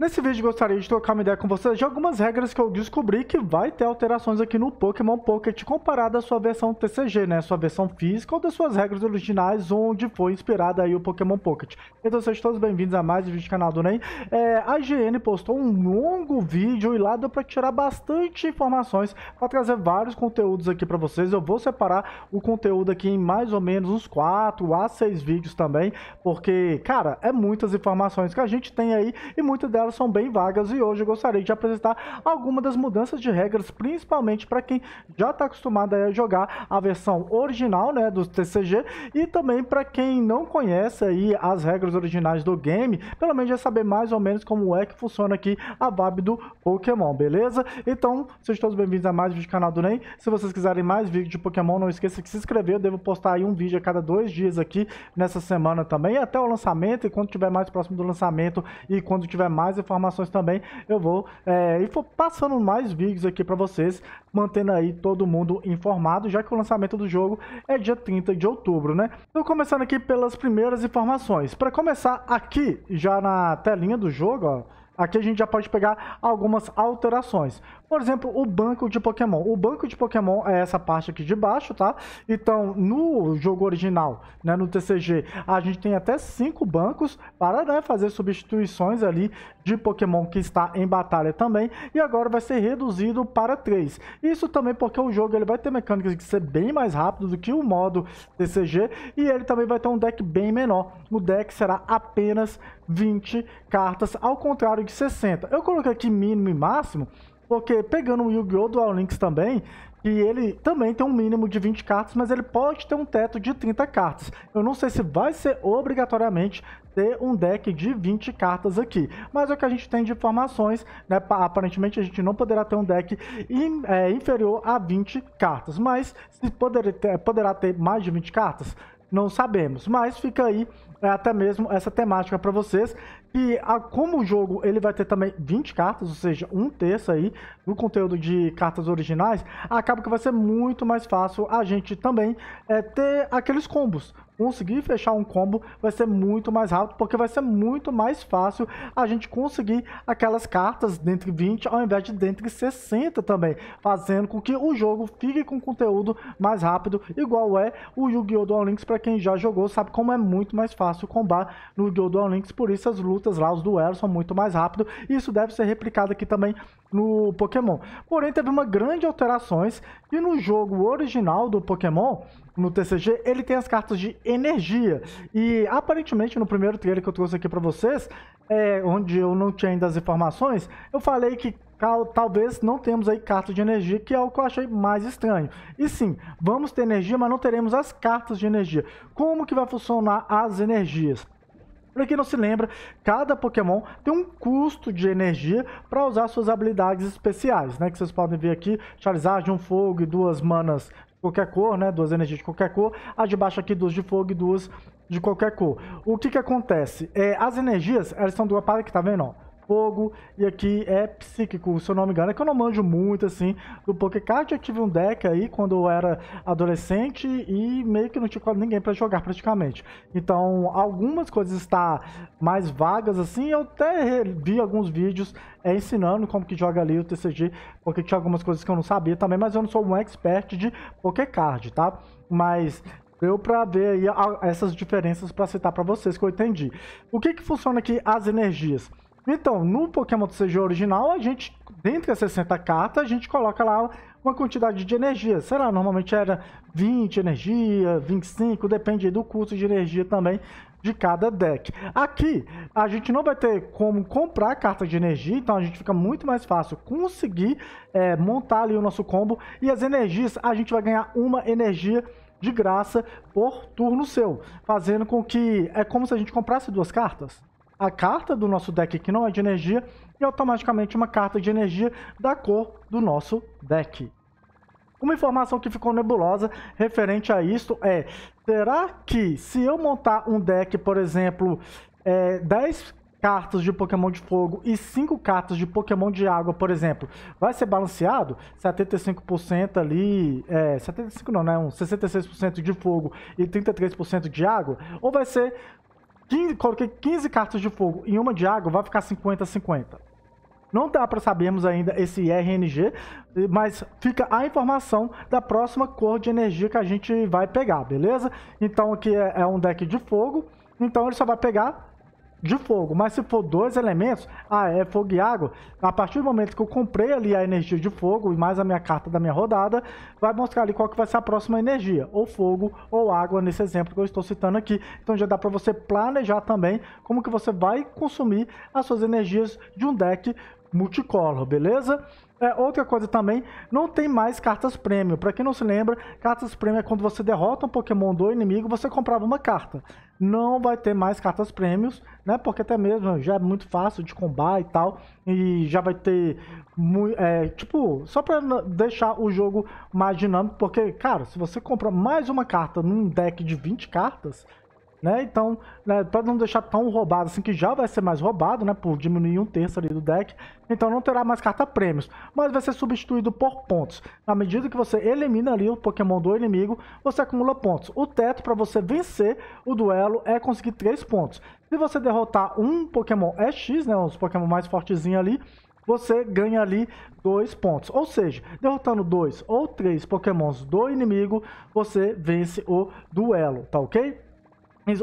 Nesse vídeo gostaria de trocar uma ideia com vocês de algumas regras que eu descobri que vai ter alterações aqui no Pokémon Pocket comparado à sua versão TCG, né, sua versão física ou das suas regras originais onde foi inspirada aí o Pokémon Pocket. Então sejam todos bem-vindos a mais um vídeo do canal do NEM. É, a IGN postou um longo vídeo e lá deu para tirar bastante informações para trazer vários conteúdos aqui para vocês. Eu vou separar o conteúdo aqui em mais ou menos uns 4 a 6 vídeos também, porque, cara, é muitas informações que a gente tem aí e muitas delas são bem vagas e hoje eu gostaria de apresentar algumas das mudanças de regras, principalmente para quem já está acostumado a jogar a versão original né, do TCG e também para quem não conhece aí as regras originais do game, pelo menos já saber mais ou menos como é que funciona aqui a vibe do Pokémon, beleza? Então, sejam todos bem-vindos a mais um vídeo do canal do NEM. Se vocês quiserem mais vídeos de Pokémon, não esqueça de se inscrever. Eu devo postar aí um vídeo a cada dois dias aqui nessa semana também, até o lançamento. E quando tiver mais próximo do lançamento e quando tiver mais informações também, eu vou é, e for passando mais vídeos aqui para vocês, mantendo aí todo mundo informado, já que o lançamento do jogo é dia 30 de outubro, né? Então começando aqui pelas primeiras informações. Para começar aqui, já na telinha do jogo, ó, aqui a gente já pode pegar algumas alterações. Por exemplo, o banco de Pokémon. O banco de Pokémon é essa parte aqui de baixo, tá? Então, no jogo original, né, no TCG, a gente tem até cinco bancos para né, fazer substituições ali de Pokémon que está em batalha também. E agora vai ser reduzido para três. Isso também porque o jogo ele vai ter mecânicas de ser bem mais rápido do que o modo TCG. E ele também vai ter um deck bem menor. O deck será apenas 20 cartas, ao contrário de 60. Eu coloquei aqui mínimo e máximo porque pegando o Yu-Gi-Oh! Dual Links também, e ele também tem um mínimo de 20 cartas, mas ele pode ter um teto de 30 cartas. Eu não sei se vai ser obrigatoriamente ter um deck de 20 cartas aqui, mas é o que a gente tem de informações, né? Aparentemente a gente não poderá ter um deck in, é, inferior a 20 cartas, mas se poder ter, poderá ter mais de 20 cartas, não sabemos, mas fica aí é até mesmo essa temática para vocês. E a, como o jogo ele vai ter também 20 cartas, ou seja, um terço aí do conteúdo de cartas originais, acaba que vai ser muito mais fácil a gente também é, ter aqueles combos conseguir fechar um combo vai ser muito mais rápido, porque vai ser muito mais fácil a gente conseguir aquelas cartas dentre 20 ao invés de dentre 60 também, fazendo com que o jogo fique com conteúdo mais rápido, igual é o Yu-Gi-Oh! Dual Links, para quem já jogou sabe como é muito mais fácil combar no Yu-Gi-Oh! Dual Links, por isso as lutas lá, os duelos são muito mais rápidos, e isso deve ser replicado aqui também no Pokémon. Porém, teve uma grande alterações e no jogo original do Pokémon, no TCG, ele tem as cartas de energia. E aparentemente no primeiro trailer que eu trouxe aqui para vocês, é, onde eu não tinha ainda as informações, eu falei que talvez não temos aí cartas de energia, que é o que eu achei mais estranho. E sim, vamos ter energia, mas não teremos as cartas de energia. Como que vai funcionar as energias? Para quem não se lembra, cada Pokémon tem um custo de energia para usar suas habilidades especiais, né? Que vocês podem ver aqui, Charizard, um fogo e duas manas qualquer cor, né? Duas energias de qualquer cor. A de baixo aqui, duas de fogo e duas de qualquer cor. O que que acontece? É, as energias, elas são do aparelho que tá vendo, ó fogo e aqui é psíquico, se eu não me engano. É que eu não manjo muito, assim, do Poké Card. Eu tive um deck aí quando eu era adolescente e meio que não tinha ninguém para jogar praticamente. Então, algumas coisas está mais vagas, assim. Eu até vi alguns vídeos é, ensinando como que joga ali o TCG, porque tinha algumas coisas que eu não sabia também, mas eu não sou um expert de Poké Card, tá? Mas deu para ver aí essas diferenças para citar para vocês que eu entendi. O que que funciona aqui as energias? Então, no Pokémon do CG original, a gente, dentro das 60 cartas, a gente coloca lá uma quantidade de energia. Sei lá, normalmente era 20 energia, 25, depende do custo de energia também de cada deck. Aqui, a gente não vai ter como comprar carta de energia, então a gente fica muito mais fácil conseguir é, montar ali o nosso combo. E as energias, a gente vai ganhar uma energia de graça por turno seu, fazendo com que é como se a gente comprasse duas cartas a carta do nosso deck que não é de energia e automaticamente uma carta de energia da cor do nosso deck. Uma informação que ficou nebulosa referente a isto é: será que se eu montar um deck, por exemplo, é, 10 cartas de Pokémon de fogo e 5 cartas de Pokémon de água, por exemplo, vai ser balanceado? 75% ali, é, 75 não, né? Um 66% de fogo e 33% de água? Ou vai ser 15, coloquei 15 cartas de fogo em uma de água, vai ficar 50-50. Não dá para sabermos ainda esse RNG, mas fica a informação da próxima cor de energia que a gente vai pegar, beleza? Então aqui é, é um deck de fogo, então ele só vai pegar de fogo. Mas se for dois elementos, ah, é fogo e água, a partir do momento que eu comprei ali a energia de fogo e mais a minha carta da minha rodada, vai mostrar ali qual que vai ser a próxima energia, ou fogo ou água, nesse exemplo que eu estou citando aqui. Então já dá para você planejar também como que você vai consumir as suas energias de um deck multicolor, beleza? É, outra coisa também, não tem mais cartas prêmio. Para quem não se lembra, cartas prêmio é quando você derrota um Pokémon do inimigo, você comprava uma carta. Não vai ter mais cartas prêmios, né? Porque até mesmo já é muito fácil de combar e tal. E já vai ter, é, tipo, só para deixar o jogo mais dinâmico. Porque, cara, se você comprar mais uma carta num deck de 20 cartas, né? Então, né, para não deixar tão roubado assim, que já vai ser mais roubado, né? Por diminuir um terço ali do deck. Então não terá mais carta prêmios, mas vai ser substituído por pontos. Na medida que você elimina ali o Pokémon do inimigo, você acumula pontos. O teto para você vencer o duelo é conseguir 3 pontos. Se você derrotar um Pokémon EX, né? Os Pokémon mais fortezinhos ali, você ganha ali dois pontos. Ou seja, derrotando dois ou três pokémons do inimigo, você vence o duelo, tá ok?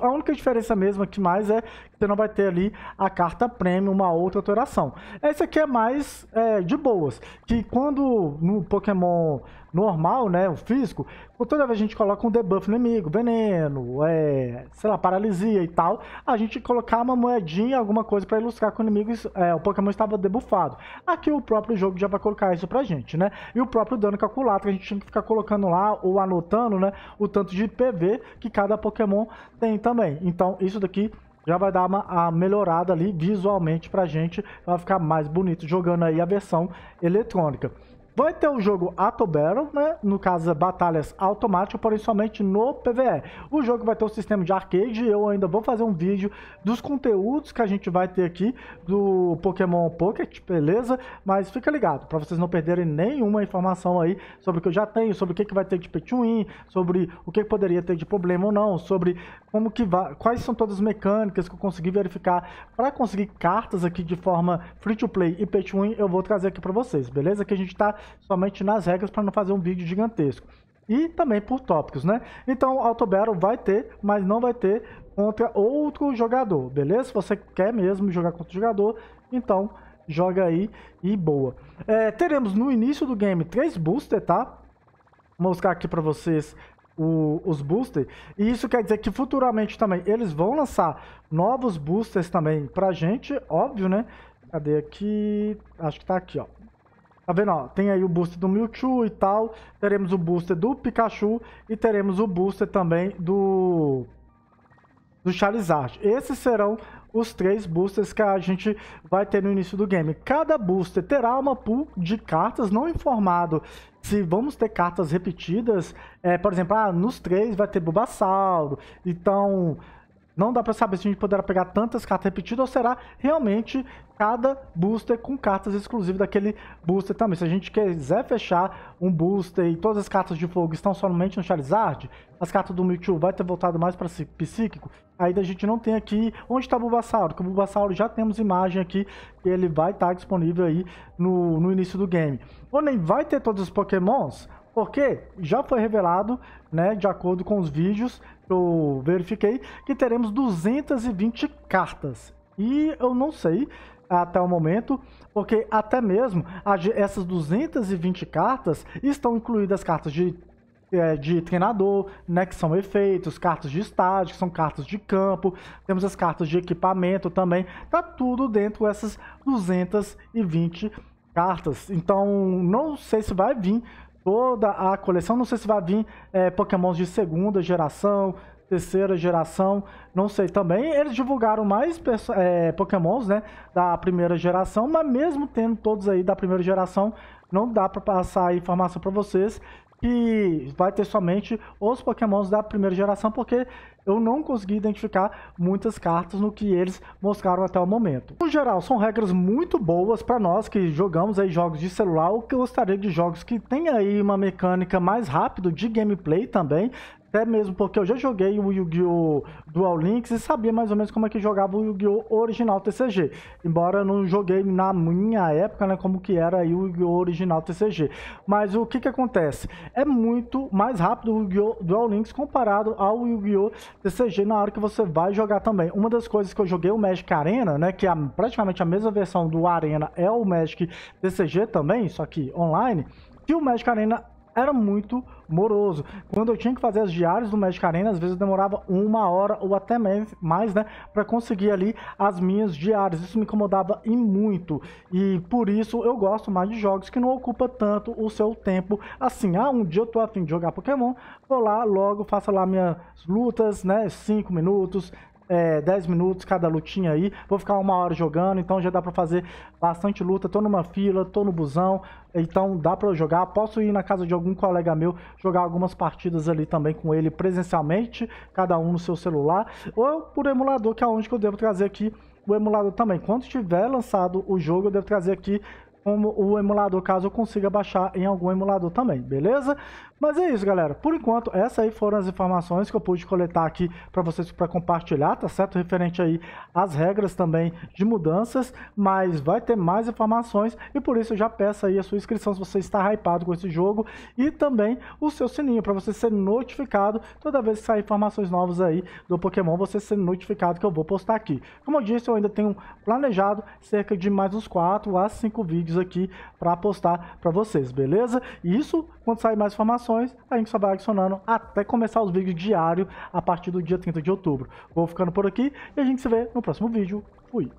A única diferença mesmo que mais é você não vai ter ali a carta premium, uma outra alteração. Esse aqui é mais é, de boas, que quando no Pokémon normal, né, o físico, toda vez a gente coloca um debuff no inimigo, veneno, é, sei lá, paralisia e tal, a gente colocar uma moedinha, alguma coisa para ilustrar que o inimigo, é, o Pokémon estava debuffado Aqui o próprio jogo já vai colocar isso pra gente, né? E o próprio dano calculado, que a gente tinha que ficar colocando lá ou anotando, né, o tanto de PV que cada Pokémon tem também. Então, isso daqui já vai dar uma, uma melhorada ali visualmente pra gente, vai ficar mais bonito jogando aí a versão eletrônica. Vai ter o jogo Auto Battle, né? No caso, é batalhas automáticas, porém somente no PvE. O jogo vai ter o um sistema de arcade e eu ainda vou fazer um vídeo dos conteúdos que a gente vai ter aqui do Pokémon Pocket, beleza? Mas fica ligado, para vocês não perderem nenhuma informação aí sobre o que eu já tenho, sobre o que, que vai ter de Petuin, win sobre o que, que poderia ter de problema ou não, sobre como que vai, quais são todas as mecânicas que eu consegui verificar para conseguir cartas aqui de forma free-to-play e Petuin, win eu vou trazer aqui para vocês, beleza? Que a gente tá somente nas regras para não fazer um vídeo gigantesco. E também por tópicos, né? Então, Auto Battle vai ter, mas não vai ter contra outro jogador, beleza? Se você quer mesmo jogar contra o jogador, então joga aí e boa. É, teremos no início do game três booster, tá? Vou mostrar aqui para vocês o, os boosters. E isso quer dizer que futuramente também eles vão lançar novos boosters também pra gente, óbvio, né? Cadê aqui? Acho que tá aqui, ó. Tá vendo? Ó, tem aí o booster do Mewtwo e tal. Teremos o booster do Pikachu e teremos o booster também do, do Charizard. Esses serão os três boosters que a gente vai ter no início do game. Cada booster terá uma pool de cartas, não informado se vamos ter cartas repetidas. É, por exemplo, ah, nos três vai ter Bulbasauro, então não dá para saber se a gente poderá pegar tantas cartas repetidas ou será realmente cada booster com cartas exclusivas daquele booster também. Se a gente quiser fechar um booster e todas as cartas de fogo estão somente no Charizard, as cartas do Mewtwo vai ter voltado mais para psíquico, aí a gente não tem aqui onde está o Bulbasauro, porque o Bulbasauro já temos imagem aqui, que ele vai estar tá disponível aí no, no início do game. Ou nem vai ter todos os pokémons, porque já foi revelado, né, de acordo com os vídeos que eu verifiquei, que teremos 220 cartas. E eu não sei até o momento, porque até mesmo essas 220 cartas estão incluídas cartas de é, de treinador, né, que são efeitos, cartas de estádio, que são cartas de campo, temos as cartas de equipamento também, tá tudo dentro dessas 220 cartas. Então, não sei se vai vir toda a coleção. Não sei se vai vir é, pokémons de segunda geração, terceira geração, não sei também. Eles divulgaram mais é, pokémons, né, da primeira geração, mas mesmo tendo todos aí da primeira geração, não dá para passar a informação para vocês que vai ter somente os pokémons da primeira geração, porque eu não consegui identificar muitas cartas no que eles mostraram até o momento. No geral, são regras muito boas para nós que jogamos aí jogos de celular, ou que eu gostaria de jogos que tenha aí uma mecânica mais rápida de gameplay também, até mesmo porque eu já joguei o Yu-Gi-Oh! Dual Links e sabia mais ou menos como é que jogava o Yu-Gi-Oh! original TCG. Embora eu não joguei na minha época, né, como que era o Yu-Gi-Oh! original TCG. Mas o que que acontece? É muito mais rápido o Yu-Gi-Oh! Dual Links comparado ao Yu-Gi-Oh! TCG na hora que você vai jogar também. Uma das coisas que eu joguei o Magic Arena, né, que é praticamente a mesma versão do Arena é o Magic TCG também, só que online, que o Magic Arena era muito moroso. Quando eu tinha que fazer as diárias do Magic Arena, às vezes demorava uma hora ou até mais, né, para conseguir ali as minhas diárias. Isso me incomodava e muito. E por isso eu gosto mais de jogos que não ocupa tanto o seu tempo. Assim, ah, um dia eu tô afim de jogar Pokémon, vou lá logo, faço lá minhas lutas, né, 5 minutos, é, 10 minutos cada lutinha aí. Vou ficar uma hora jogando, então já dá pra fazer bastante luta. Tô numa fila, tô no busão, então dá pra eu jogar. Posso ir na casa de algum colega meu, jogar algumas partidas ali também com ele presencialmente, cada um no seu celular. Ou por emulador, que é onde que eu devo trazer aqui o emulador também. Quando tiver lançado o jogo, eu devo trazer aqui como o emulador, caso eu consiga baixar em algum emulador também, beleza? Mas é isso, galera. Por enquanto, essas aí foram as informações que eu pude coletar aqui para vocês para compartilhar, tá certo? Referente aí às regras também de mudanças, mas vai ter mais informações e por isso eu já peço aí a sua inscrição se você está hypado com esse jogo e também o seu sininho para você ser notificado toda vez que sair informações novas aí do Pokémon, você ser notificado que eu vou postar aqui. Como eu disse, eu ainda tenho planejado cerca de mais uns 4 a 5 vídeos vídeos aqui para postar para vocês, beleza? E isso, quando sair mais informações, a gente só vai adicionando até começar os vídeos diários a partir do dia 30 de outubro. Vou ficando por aqui e a gente se vê no próximo vídeo. Fui!